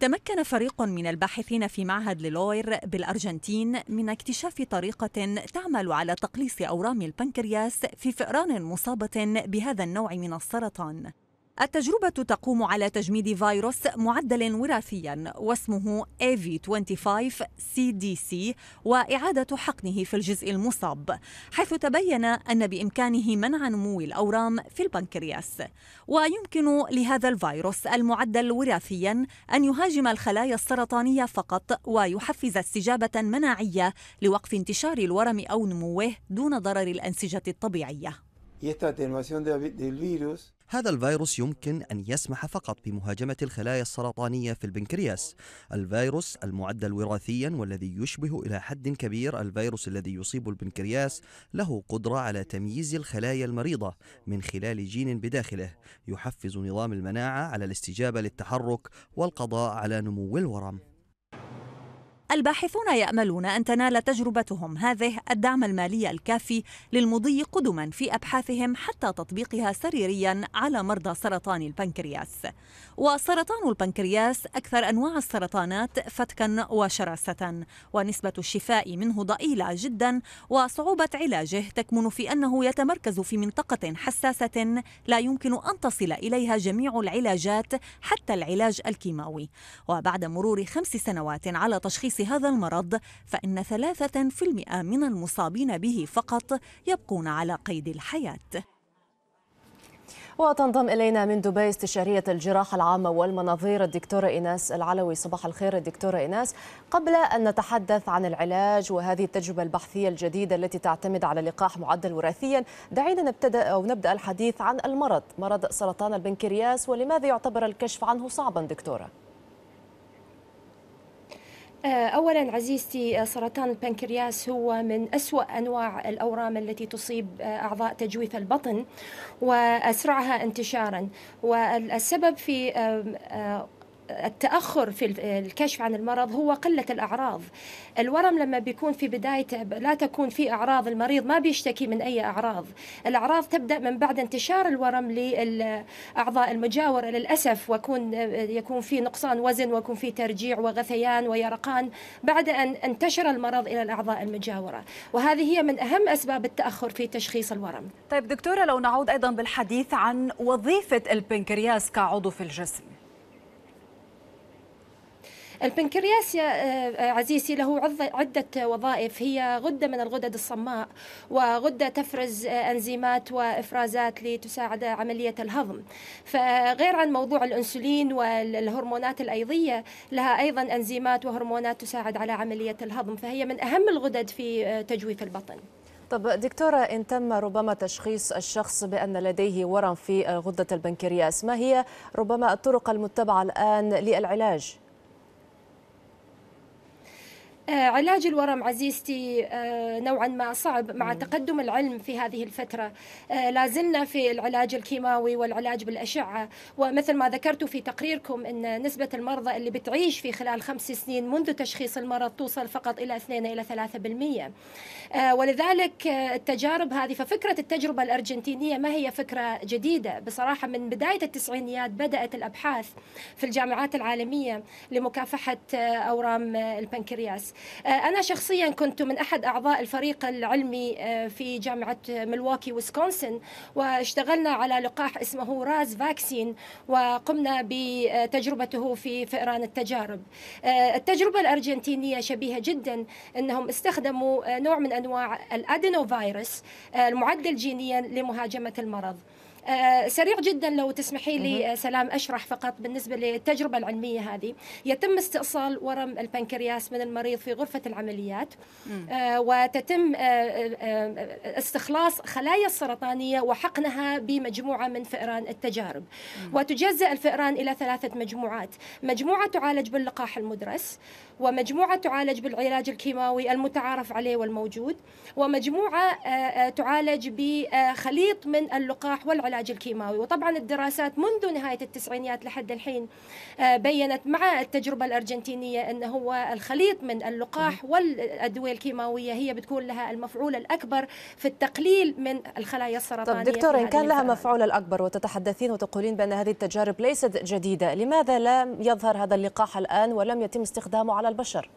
تمكن فريق من الباحثين في معهد للوير بالأرجنتين من اكتشاف طريقة تعمل على تقليص أورام البنكرياس في فئران مصابة بهذا النوع من السرطان التجربة تقوم على تجميد فيروس معدل وراثيا واسمه AV25CDC وإعادة حقنه في الجزء المصاب حيث تبين أن بإمكانه منع نمو الأورام في البنكرياس ويمكن لهذا الفيروس المعدل وراثيا أن يهاجم الخلايا السرطانية فقط ويحفز استجابة مناعية لوقف انتشار الورم أو نموه دون ضرر الأنسجة الطبيعية هذا الفيروس يمكن أن يسمح فقط بمهاجمة الخلايا السرطانية في البنكرياس الفيروس المعدل وراثيا والذي يشبه إلى حد كبير الفيروس الذي يصيب البنكرياس له قدرة على تمييز الخلايا المريضة من خلال جين بداخله يحفز نظام المناعة على الاستجابة للتحرك والقضاء على نمو الورم الباحثون يأملون أن تنال تجربتهم هذه الدعم المالي الكافي للمضي قدما في أبحاثهم حتى تطبيقها سريريا على مرضى سرطان البنكرياس وسرطان البنكرياس أكثر أنواع السرطانات فتكا وشراسة ونسبة الشفاء منه ضئيلة جدا وصعوبة علاجه تكمن في أنه يتمركز في منطقة حساسة لا يمكن أن تصل إليها جميع العلاجات حتى العلاج الكيماوي وبعد مرور خمس سنوات على تشخيص تشخيص هذا المرض فإن 3% من المصابين به فقط يبقون على قيد الحياة وتنضم إلينا من دبي استشارية الجراحة العامة والمناظير الدكتورة إيناس العلوي صباح الخير الدكتورة إيناس قبل أن نتحدث عن العلاج وهذه التجربة البحثية الجديدة التي تعتمد على لقاح معدل وراثيا دعينا نبتدأ أو نبدأ الحديث عن المرض مرض سرطان البنكرياس ولماذا يعتبر الكشف عنه صعبا دكتوره آه، أولا عزيزتي آه، سرطان البنكرياس هو من أسوأ أنواع الأورام التي تصيب آه، أعضاء تجويف البطن وأسرعها انتشارا والسبب في التاخر في الكشف عن المرض هو قله الاعراض الورم لما بيكون في بدايته لا تكون في اعراض المريض ما بيشتكي من اي اعراض الاعراض تبدا من بعد انتشار الورم للاعضاء المجاور للاسف ويكون يكون في نقصان وزن ويكون في ترجيع وغثيان ويرقان بعد ان انتشر المرض الى الاعضاء المجاوره وهذه هي من اهم اسباب التاخر في تشخيص الورم طيب دكتوره لو نعود ايضا بالحديث عن وظيفه البنكرياس كعضو في الجسم البنكرياس يا آه، آه، عزيزي له عدة وظائف هي غدة من الغدد الصماء وغدة تفرز آه، أنزيمات وإفرازات لتساعد عملية الهضم فغير عن موضوع الأنسولين والهرمونات الأيضية لها أيضا أنزيمات وهرمونات تساعد على عملية الهضم فهي من أهم الغدد في تجويف البطن طب دكتورة إن تم ربما تشخيص الشخص بأن لديه ورم في غدة البنكرياس ما هي ربما الطرق المتبعة الآن للعلاج؟ آه، علاج الورم عزيزتي آه، نوعا ما صعب مع تقدم العلم في هذه الفترة آه، لازلنا في العلاج الكيماوي والعلاج بالأشعة ومثل ما ذكرت في تقريركم أن نسبة المرضى اللي بتعيش في خلال خمس سنين منذ تشخيص المرض توصل فقط إلى 2 إلى 3% ولذلك التجارب هذه ففكرة التجربة الأرجنتينية ما هي فكرة جديدة بصراحة من بداية التسعينيات بدأت الأبحاث في الجامعات العالمية لمكافحة أورام البنكرياس آه، أنا شخصيا كنت من أحد أعضاء الفريق العلمي آه، في جامعة ملواكي ويسكونسن واشتغلنا على لقاح اسمه راز فاكسين وقمنا بتجربته في فئران التجارب آه، التجربة الأرجنتينية شبيهة جدا أنهم استخدموا نوع من أنواع الأدينو فيروس المعدل جينيا لمهاجمة المرض آه، سريع جدا لو تسمحي لي آه، سلام أشرح فقط بالنسبة للتجربة العلمية هذه يتم استئصال ورم البنكرياس من المريض في غرفة العمليات آه، وتتم استخلاص خلايا السرطانية وحقنها بمجموعة من فئران التجارب وتجزأ الفئران إلى ثلاثة مجموعات مجموعة تعالج باللقاح المدرس ومجموعة تعالج بالعلاج الكيماوي المتعارف عليه والموجود ومجموعة تعالج بخليط من اللقاح والعلاج العلاج الكيماوي وطبعا الدراسات منذ نهاية التسعينيات لحد الحين آه، بينت مع التجربة الأرجنتينية أن هو الخليط من اللقاح والأدوية الكيماوية هي بتكون لها المفعول الأكبر في التقليل من الخلايا السرطانية طب دكتور إن كان لها مفعول الأكبر وتتحدثين وتقولين بأن هذه التجارب ليست جديدة لماذا لم يظهر هذا اللقاح الآن ولم يتم استخدامه على البشر؟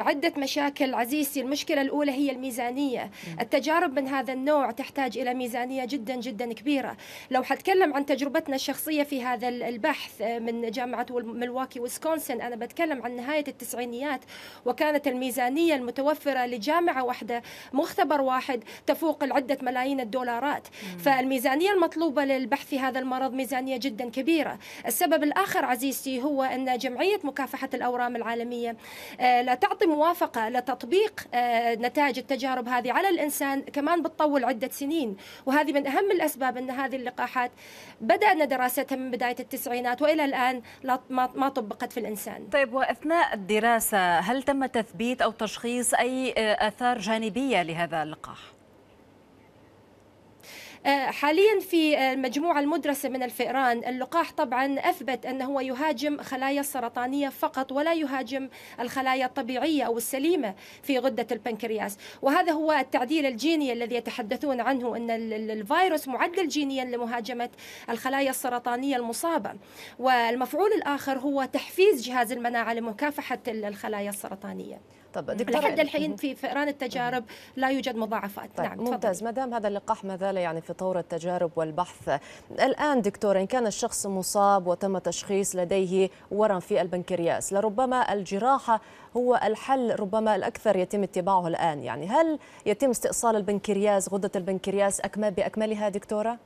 عدة مشاكل عزيزتي المشكلة الأولى هي الميزانية التجارب من هذا النوع تحتاج إلى ميزانية جدا جدا كبيرة لو حتكلم عن تجربتنا الشخصية في هذا البحث آه، من جامعة ملواكي ويسكونسن أنا بتكلم عن نهاية التسعينيات وكانت الميزانية المتوفرة لجامعة واحدة مختبر واحد تفوق العدة ملايين الدولارات فالميزانية المطلوبة للبحث في هذا المرض ميزانية جدا كبيرة السبب الآخر عزيزتي هو أن جمعية مكافحة الأورام العالمية آه، لا تعطي تعطي موافقه لتطبيق آه، نتائج التجارب هذه على الانسان كمان بتطول عده سنين وهذه من اهم الاسباب ان هذه اللقاحات بدانا دراستها من بدايه التسعينات والى الان ما طبقت في الانسان. طيب واثناء الدراسه هل تم تثبيت او تشخيص اي آه، اثار جانبيه لهذا اللقاح؟ آه، حاليا في المجموعة آه، المدرسة من الفئران اللقاح طبعا أثبت أنه هو يهاجم خلايا السرطانية فقط ولا يهاجم الخلايا الطبيعية أو السليمة في غدة البنكرياس وهذا هو التعديل الجيني الذي يتحدثون عنه أن الفيروس معدل جينيا لمهاجمة الخلايا السرطانية المصابة والمفعول الآخر هو تحفيز جهاز المناعة لمكافحة الخلايا السرطانية طب دكتور لحد الحين في فئران التجارب لا يوجد مضاعفات طيب نعم ممتاز ما دام هذا اللقاح ما زال يعني في طور التجارب والبحث الآن دكتورة إن كان الشخص مصاب وتم تشخيص لديه ورم في البنكرياس لربما الجراحة هو الحل ربما الأكثر يتم اتباعه الآن يعني هل يتم استئصال البنكرياس غدة البنكرياس أكمل بأكملها دكتورة؟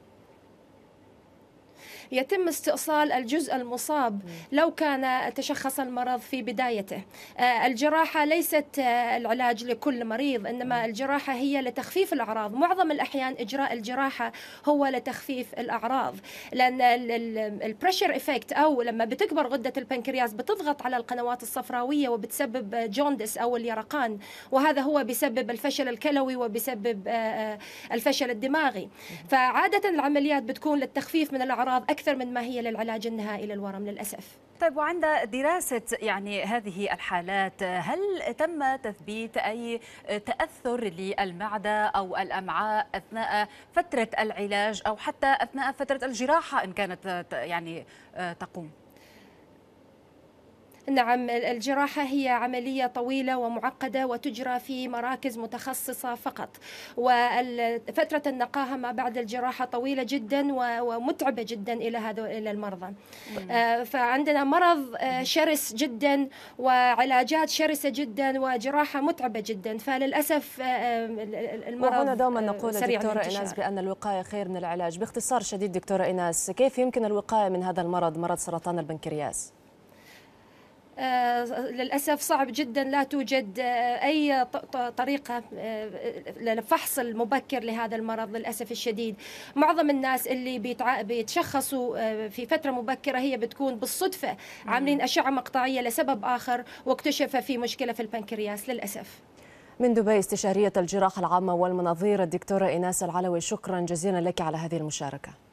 يتم استئصال الجزء المصاب لو كان تشخص المرض في بدايته آه، الجراحة ليست آه، العلاج لكل مريض إنما الجراحة هي لتخفيف الأعراض معظم الأحيان إجراء الجراحة هو لتخفيف الأعراض لأن البريشر إفكت أو لما بتكبر غدة البنكرياس بتضغط على القنوات الصفراوية وبتسبب جوندس أو اليرقان وهذا هو بسبب الفشل الكلوي وبسبب آه، الفشل الدماغي فعادة العمليات بتكون للتخفيف من الأعراض أكثر من ما هي للعلاج النهائي للورم للأسف طيب وعند دراسة يعني هذه الحالات هل تم تثبيت أي تأثر للمعدة أو الأمعاء أثناء فترة العلاج أو حتى أثناء فترة الجراحة إن كانت يعني آه، تقوم؟ نعم الجراحة هي عملية طويلة ومعقدة وتجرى في مراكز متخصصة فقط وفترة النقاهة ما بعد الجراحة طويلة جدا ومتعبة جدا إلى هذول إلى المرضى آه، فعندنا مرض آه، شرس جدا وعلاجات شرسة جدا وجراحة متعبة جدا فللأسف آه، المرض وهنا دوما نقول دكتورة إيناس بأن الوقاية خير من العلاج باختصار شديد دكتورة إيناس كيف يمكن الوقاية من هذا المرض مرض سرطان البنكرياس؟ آه، للأسف صعب جدا لا توجد آه، أي طريقة آه، للفحص المبكر لهذا المرض للأسف الشديد معظم الناس اللي بيتشخصوا في فترة مبكرة هي بتكون بالصدفة عاملين أشعة مقطعية لسبب آخر واكتشف في مشكلة في البنكرياس للأسف من دبي استشارية الجراحة العامة والمناظير الدكتورة إيناس العلوي شكرا جزيلا لك على هذه المشاركة